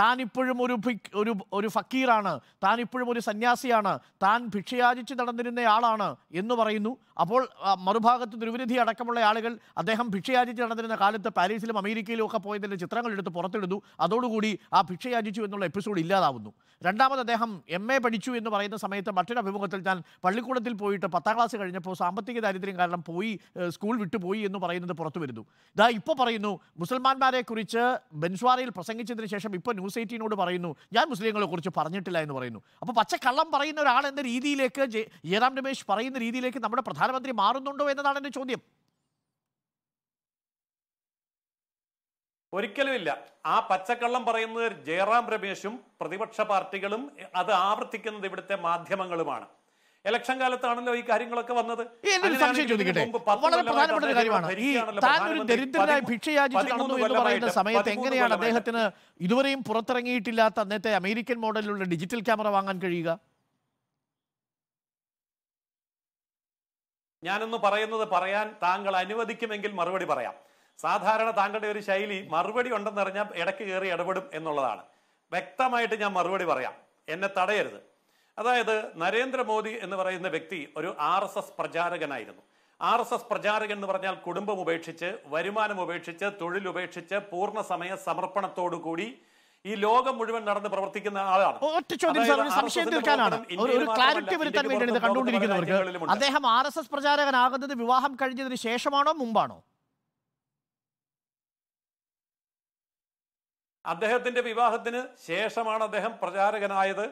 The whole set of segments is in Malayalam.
താനിപ്പോഴും ഒരു ഒരു ഒരു ഫക്കീറാണ് താനിപ്പോഴും ഒരു സന്യാസിയാണ് താൻ ഭിക്ഷയാചിച്ച് നടന്നിരുന്നയാളാണ് എന്ന് പറയുന്നു അപ്പോൾ മറുഭാഗത്ത് ദുരുവിധി അടക്കമുള്ള ആളുകൾ അദ്ദേഹം ഭിക്ഷയാചിച്ച് നടന്നിരുന്ന കാലത്ത് പാരീസിലും അമേരിക്കയിലും ഒക്കെ പോയതിൻ്റെ ചിത്രങ്ങൾ എടുത്ത് പുറത്തെടുത്തു അതോടുകൂടി ആ ഭിക്ഷയാചിച്ചു എന്നുള്ള എപ്പിസോഡ് ഇല്ലാതാവുന്നു രണ്ടാമത് അദ്ദേഹം എം എ പഠിച്ചു എന്ന് പറയുന്ന സമയത്ത് മറ്റൊരു അഭിമുഖത്തിൽ ഞാൻ പള്ളിക്കൂടത്തിൽ പോയിട്ട് പത്താം ക്ലാസ് കഴിഞ്ഞപ്പോൾ സാമ്പത്തിക ദാരിദ്ര്യം കാരണം പോയി സ്കൂൾ വിട്ടുപോയി എന്ന് പറയുന്നത് പുറത്തു വരുന്നു ഇതാ ഇപ്പോൾ പറയുന്നു കുറിച്ച് ബെൻസ്വാറയിൽ പ്രസംഗിച്ചതിന് ശേഷം ഇപ്പോൾ ന്യൂസ് എയ്റ്റീനോട് പറയുന്നു ഞാൻ മുസ്ലിങ്ങളെ കുറിച്ച് പറഞ്ഞിട്ടില്ല എന്ന് പറയുന്നു അപ്പോൾ പച്ചക്കള്ളം പറയുന്ന ഒരാൾ എന്ന രീതിയിലേക്ക് ജയറാം രമേശ് പറയുന്ന രീതിയിലേക്ക് നമ്മുടെ പ്രധാനമന്ത്രി മാറുന്നുണ്ടോ എന്നതാണ് എൻ്റെ ചോദ്യം ഒരിക്കലുമില്ല ആ പച്ചക്കള്ളം പറയുന്നത് ജയറാം രമേശും പ്രതിപക്ഷ പാർട്ടികളും അത് ആവർത്തിക്കുന്നത് ഇവിടുത്തെ മാധ്യമങ്ങളുമാണ് ഇലക്ഷൻ കാലത്താണല്ലോ ഈ കാര്യങ്ങളൊക്കെ വന്നത് വളരെ പ്രധാനപ്പെട്ട ഒരു കാര്യമാണ് ദരിദ്രനായി പറയുന്ന സമയത്ത് എങ്ങനെയാണ് അദ്ദേഹത്തിന് ഇതുവരെയും പുറത്തിറങ്ങിയിട്ടില്ലാത്ത അന്നത്തെ അമേരിക്കൻ മോഡലിലുള്ള ഡിജിറ്റൽ ക്യാമറ വാങ്ങാൻ കഴിയുക ഞാനൊന്ന് പറയുന്നത് പറയാൻ താങ്കൾ അനുവദിക്കുമെങ്കിൽ മറുപടി പറയാം സാധാരണ താങ്കളുടെ ഒരു ശൈലി മറുപടി ഉണ്ടെന്നറിഞ്ഞാൽ ഇടയ്ക്ക് കയറി ഇടപെടും എന്നുള്ളതാണ് വ്യക്തമായിട്ട് ഞാൻ മറുപടി പറയാം എന്നെ തടയരുത് അതായത് നരേന്ദ്രമോദി എന്ന് പറയുന്ന വ്യക്തി ഒരു ആർ എസ് എസ് പ്രചാരകനായിരുന്നു ആർ എസ് എസ് പ്രചാരകൻ എന്ന് പറഞ്ഞാൽ കുടുംബം ഉപേക്ഷിച്ച് വരുമാനം ഉപേക്ഷിച്ച് തൊഴിൽ ഉപേക്ഷിച്ച് പൂർണ്ണസമയ സമർപ്പണത്തോടുകൂടി ഈ ലോകം മുഴുവൻ നടന്ന് പ്രവർത്തിക്കുന്ന ആളാണ് ഒറ്റ ചോദ്യം സംശയം തീർക്കാനാണ് ഒരു ക്ലാരിറ്റി വരുത്താൻ വേണ്ടിയാണ് കണ്ടുകൊണ്ടിരിക്കുന്നവർക്ക് അദ്ദേഹം ആർ എസ് എസ് പ്രചാരകനാകുന്നത് വിവാഹം കഴിഞ്ഞതിന് ശേഷമാണോ മുമ്പാണോ അദ്ദേഹത്തിന്റെ വിവാഹത്തിന് ശേഷമാണ് അദ്ദേഹം പ്രചാരകനായത്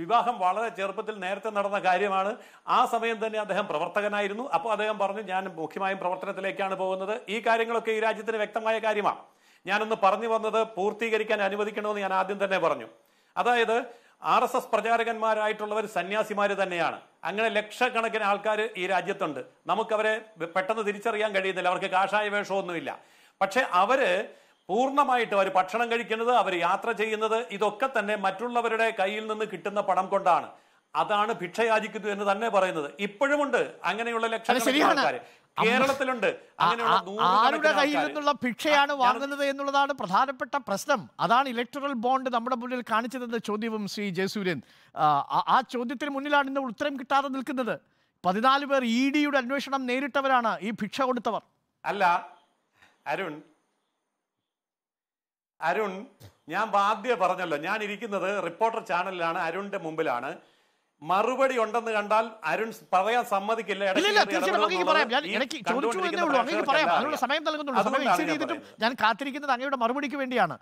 വിവാഹം വളരെ ചെറുപ്പത്തിൽ നേരത്തെ നടന്ന കാര്യമാണ് ആ സമയം തന്നെ അദ്ദേഹം പ്രവർത്തകനായിരുന്നു അപ്പോൾ അദ്ദേഹം പറഞ്ഞു ഞാൻ മുഖ്യമായും പ്രവർത്തനത്തിലേക്കാണ് പോകുന്നത് ഈ കാര്യങ്ങളൊക്കെ ഈ രാജ്യത്തിന് വ്യക്തമായ കാര്യമാണ് ഞാനൊന്ന് പറഞ്ഞു വന്നത് പൂർത്തീകരിക്കാൻ അനുവദിക്കണമെന്ന് ഞാൻ ആദ്യം തന്നെ പറഞ്ഞു അതായത് ആർ എസ് എസ് പ്രചാരകന്മാരായിട്ടുള്ളവർ സന്യാസിമാർ തന്നെയാണ് അങ്ങനെ ലക്ഷക്കണക്കിന് ആൾക്കാർ ഈ രാജ്യത്തുണ്ട് നമുക്കവരെ പെട്ടെന്ന് തിരിച്ചറിയാൻ കഴിയുന്നില്ല അവർക്ക് കാഷായ വേഷമൊന്നുമില്ല പക്ഷെ അവര് പൂർണ്ണമായിട്ട് അവർ ഭക്ഷണം കഴിക്കുന്നത് അവർ യാത്ര ചെയ്യുന്നത് ഇതൊക്കെ തന്നെ മറ്റുള്ളവരുടെ കയ്യിൽ നിന്ന് കിട്ടുന്ന പണം കൊണ്ടാണ് അതാണ് ഭിക്ഷയാചിക്കുന്നു എന്ന് തന്നെ പറയുന്നത് ഇപ്പോഴുമുണ്ട് അങ്ങനെയുള്ള ലക്ഷണം കേരളത്തിലുണ്ട് ആരുടെ കയ്യിൽ നിന്നുള്ള ഭിക്ഷയാണ് വാങ്ങുന്നത് എന്നുള്ളതാണ് പ്രധാനപ്പെട്ട പ്രശ്നം അതാണ് ഇലക്ട്രൽ ബോണ്ട് നമ്മുടെ മുന്നിൽ കാണിച്ചതെന്ന ചോദ്യവും ശ്രീ ജയസൂര്യൻ ആ ചോദ്യത്തിന് മുന്നിലാണ് ഇന്ന് ഉത്തരം കിട്ടാതെ നിൽക്കുന്നത് പതിനാല് പേർ ഇ ഡിയുടെ അന്വേഷണം നേരിട്ടവരാണ് ഈ ഭിക്ഷ കൊടുത്തവർ അല്ല അരുൺ അരുൺ ഞാൻ ആദ്യം പറഞ്ഞല്ലോ ഞാൻ ഇരിക്കുന്നത് റിപ്പോർട്ടർ ചാനലിലാണ് അരുണിന്റെ മുമ്പിലാണ് മറുപടി ഉണ്ടെന്ന് കണ്ടാൽ അരുൺ പറയാൻ സമ്മതിക്കില്ല ഞാൻ കാത്തിരിക്കുന്നത് അങ്ങയുടെ മറുപടിക്ക് വേണ്ടിയാണ്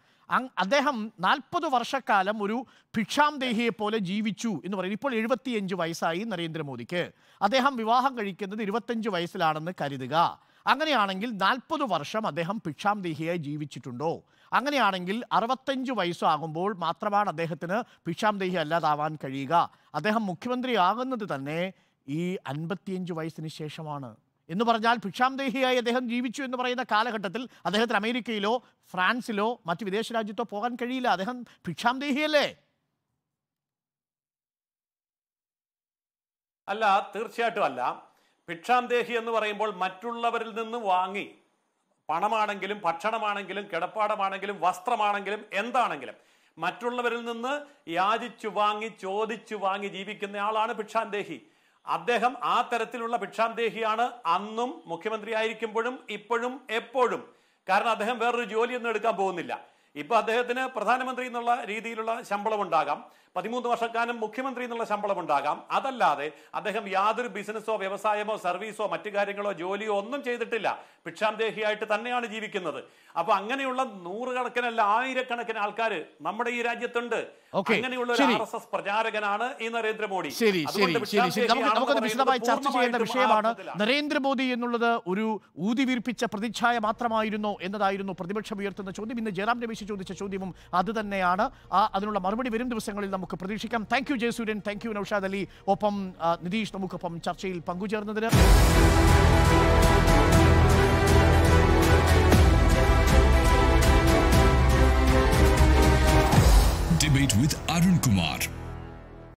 അദ്ദേഹം നാൽപ്പത് വർഷക്കാലം ഒരു ഭിക്ഷാംദേഹിയെ പോലെ ജീവിച്ചു എന്ന് പറയുന്നത് ഇപ്പോൾ എഴുപത്തിയഞ്ച് വയസ്സായി നരേന്ദ്രമോദിക്ക് അദ്ദേഹം വിവാഹം കഴിക്കുന്നത് ഇരുപത്തിയഞ്ച് വയസ്സിലാണെന്ന് കരുതുക അങ്ങനെയാണെങ്കിൽ നാൽപ്പത് വർഷം അദ്ദേഹം ഭിക്ഷാംദേഹിയായി ജീവിച്ചിട്ടുണ്ടോ അങ്ങനെയാണെങ്കിൽ അറുപത്തഞ്ച് വയസ്സാകുമ്പോൾ മാത്രമാണ് അദ്ദേഹത്തിന് ഭിക്ഷാംദേഹി അല്ലാതാവാൻ കഴിയുക അദ്ദേഹം മുഖ്യമന്ത്രിയാകുന്നത് തന്നെ ഈ അൻപത്തിയഞ്ച് വയസ്സിന് ശേഷമാണ് എന്ന് പറഞ്ഞാൽ ഭിക്ഷാംദേഹിയായി അദ്ദേഹം ജീവിച്ചു എന്ന് പറയുന്ന കാലഘട്ടത്തിൽ അദ്ദേഹത്തിന് അമേരിക്കയിലോ ഫ്രാൻസിലോ മറ്റ് വിദേശ രാജ്യത്തോ പോകാൻ കഴിയില്ല അദ്ദേഹം ഭിക്ഷാംദേഹിയല്ലേ അല്ല തീർച്ചയായിട്ടും അല്ല ഭിക്ഷാന്തേഹി എന്ന് പറയുമ്പോൾ മറ്റുള്ളവരിൽ നിന്ന് വാങ്ങി പണമാണെങ്കിലും ഭക്ഷണമാണെങ്കിലും കിടപ്പാടമാണെങ്കിലും വസ്ത്രമാണെങ്കിലും എന്താണെങ്കിലും മറ്റുള്ളവരിൽ നിന്ന് യാചിച്ചു വാങ്ങി ചോദിച്ചു വാങ്ങി ജീവിക്കുന്നയാളാണ് ഭിക്ഷാന്തേഹി അദ്ദേഹം ആ തരത്തിലുള്ള ഭിക്ഷാന്തേഹിയാണ് അന്നും മുഖ്യമന്ത്രി ആയിരിക്കുമ്പോഴും ഇപ്പോഴും എപ്പോഴും കാരണം അദ്ദേഹം വേറൊരു ജോലിയൊന്നും എടുക്കാൻ പോകുന്നില്ല ഇപ്പോൾ അദ്ദേഹത്തിന് പ്രധാനമന്ത്രി എന്നുള്ള രീതിയിലുള്ള ശമ്പളം ഉണ്ടാകാം പതിമൂന്ന് വർഷക്കാലം മുഖ്യമന്ത്രി എന്നുള്ള ശമ്പളം ഉണ്ടാകാം അതല്ലാതെ അദ്ദേഹം യാതൊരു ബിസിനസ്സോ വ്യവസായമോ സർവീസോ മറ്റു കാര്യങ്ങളോ ജോലിയോ ഒന്നും ചെയ്തിട്ടില്ല ഭിക്ഷാന്തേഹിയായിട്ട് തന്നെയാണ് ജീവിക്കുന്നത് അപ്പൊ അങ്ങനെയുള്ള നൂറുകണക്കിനല്ല ആയിരക്കണക്കിന് ആൾക്കാർ നമ്മുടെ ഈ രാജ്യത്തുണ്ട് അങ്ങനെയുള്ള ഒരു ആർ എസ് എസ് പ്രചാരകനാണ് ഈ നരേന്ദ്രമോദി വിശദമായി ചർച്ച ചെയ്യേണ്ട വിഷയമാണ് നരേന്ദ്രമോദി എന്നുള്ളത് ഒരു ഊതിവീർപ്പിച്ച പ്രതിച്ഛായ മാത്രമായിരുന്നു എന്നതായിരുന്നു പ്രതിപക്ഷം ഉയർത്തുന്ന ചോദ്യം ഇന്ന് ജയറാം രമേശ് സ്വദേശി ചോദിച്ച ചോദ്യവും അതുതന്നെയാണ് ആ അതിനുള്ള മറുപടി വരും ദിവസങ്ങളിൽ നമുക്ക് പ്രതീക്ഷിക്കാം thank you Jayasuryan thank you Naushad Ali ഒപ്പം നിതീഷ് നമുക്കൊപ്പം ചർച്ചയിൽ പങ്കുചേർന്നതിന്